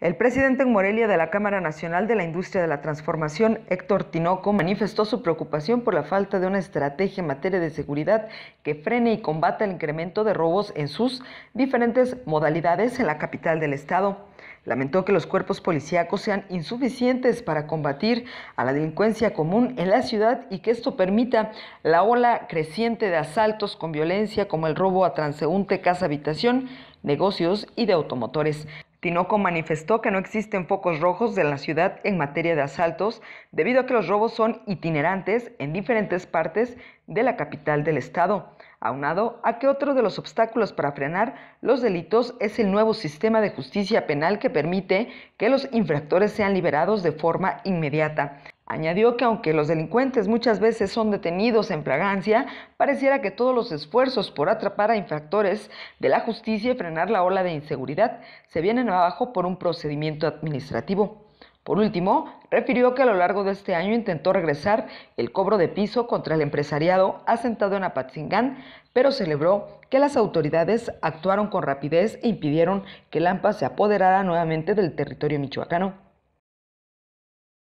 El presidente en Morelia de la Cámara Nacional de la Industria de la Transformación, Héctor Tinoco, manifestó su preocupación por la falta de una estrategia en materia de seguridad que frene y combata el incremento de robos en sus diferentes modalidades en la capital del estado. Lamentó que los cuerpos policíacos sean insuficientes para combatir a la delincuencia común en la ciudad y que esto permita la ola creciente de asaltos con violencia como el robo a transeúnte, casa, habitación, negocios y de automotores. Tinoco manifestó que no existen focos rojos de la ciudad en materia de asaltos, debido a que los robos son itinerantes en diferentes partes de la capital del estado, aunado a que otro de los obstáculos para frenar los delitos es el nuevo sistema de justicia penal que permite que los infractores sean liberados de forma inmediata. Añadió que aunque los delincuentes muchas veces son detenidos en fragancia, pareciera que todos los esfuerzos por atrapar a infractores de la justicia y frenar la ola de inseguridad se vienen abajo por un procedimiento administrativo. Por último, refirió que a lo largo de este año intentó regresar el cobro de piso contra el empresariado asentado en Apatzingán, pero celebró que las autoridades actuaron con rapidez e impidieron que Lampa se apoderara nuevamente del territorio michoacano.